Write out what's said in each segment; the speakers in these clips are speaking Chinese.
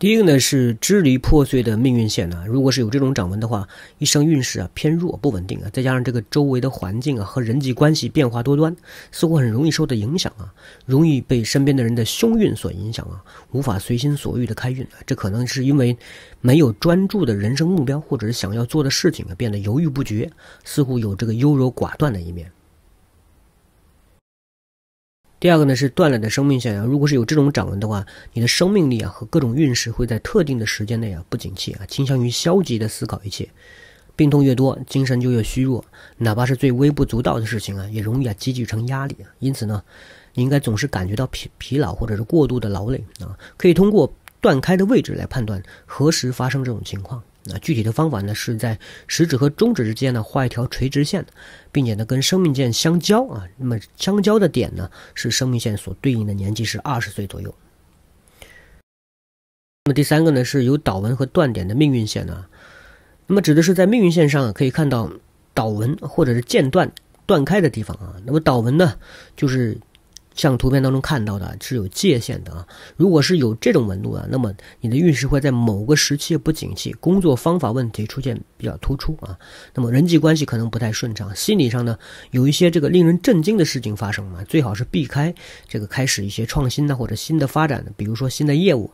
第一个呢是支离破碎的命运线呢，如果是有这种掌纹的话，一生运势啊偏弱不稳定啊，再加上这个周围的环境啊和人际关系变化多端，似乎很容易受到影响啊，容易被身边的人的凶运所影响啊，无法随心所欲的开运，这可能是因为没有专注的人生目标或者是想要做的事情啊，变得犹豫不决，似乎有这个优柔寡断的一面。第二个呢是断了的生命线啊，如果是有这种掌纹的话，你的生命力啊和各种运势会在特定的时间内啊不景气啊，倾向于消极的思考一切，病痛越多，精神就越虚弱，哪怕是最微不足道的事情啊，也容易啊积聚成压力。因此呢，你应该总是感觉到疲疲劳或者是过度的劳累啊，可以通过断开的位置来判断何时发生这种情况。那具体的方法呢，是在食指和中指之间呢画一条垂直线，并且呢跟生命线相交啊，那么相交的点呢是生命线所对应的年纪是二十岁左右。那么第三个呢是有导纹和断点的命运线呢，那么指的是在命运线上可以看到导纹或者是间断断开的地方啊，那么导纹呢就是。像图片当中看到的是有界限的啊，如果是有这种纹路啊，那么你的运势会在某个时期不景气，工作方法问题出现比较突出啊，那么人际关系可能不太顺畅，心理上呢有一些这个令人震惊的事情发生嘛，最好是避开这个开始一些创新呢或者新的发展的，比如说新的业务。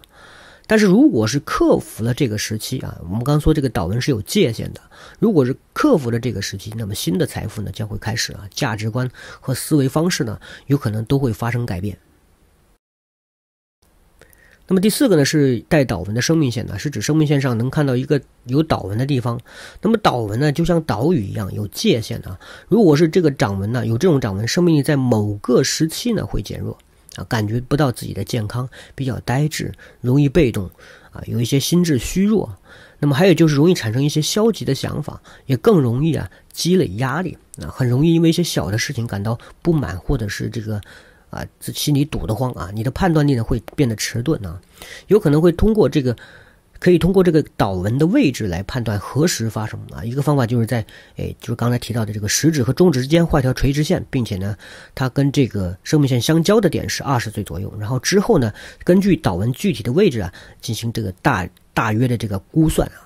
但是，如果是克服了这个时期啊，我们刚说这个导纹是有界限的。如果是克服了这个时期，那么新的财富呢将会开始啊，价值观和思维方式呢有可能都会发生改变。那么第四个呢是带导纹的生命线呢，是指生命线上能看到一个有导纹的地方。那么导纹呢就像岛屿一样有界限啊。如果是这个掌纹呢有这种掌纹，生命力在某个时期呢会减弱。啊，感觉不到自己的健康，比较呆滞，容易被动，啊，有一些心智虚弱。那么还有就是容易产生一些消极的想法，也更容易啊积累压力啊，很容易因为一些小的事情感到不满，或者是这个，啊，这心里堵得慌啊。你的判断力呢会变得迟钝啊，有可能会通过这个。可以通过这个导纹的位置来判断何时发生啊。一个方法就是在诶，就是刚才提到的这个食指和中指之间画条垂直线，并且呢，它跟这个生命线相交的点是二十岁左右。然后之后呢，根据导纹具体的位置啊，进行这个大大约的这个估算啊。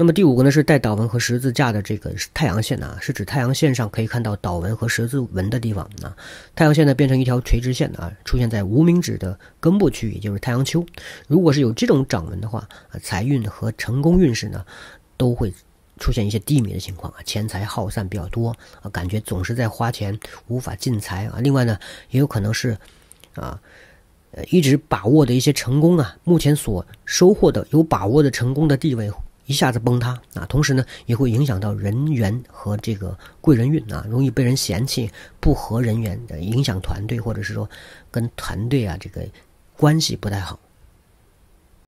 那么第五个呢，是带导纹和十字架的这个太阳线呢，是指太阳线上可以看到导纹和十字纹的地方啊。太阳线呢变成一条垂直线啊，出现在无名指的根部区，域，也就是太阳丘。如果是有这种掌纹的话啊，财运和成功运势呢，都会出现一些低迷的情况啊，钱财耗散比较多啊，感觉总是在花钱，无法进财啊。另外呢，也有可能是，啊，呃，一直把握的一些成功啊，目前所收获的有把握的成功的地位。一下子崩塌啊！同时呢，也会影响到人缘和这个贵人运啊，容易被人嫌弃，不合人缘，影响团队，或者是说，跟团队啊这个关系不太好。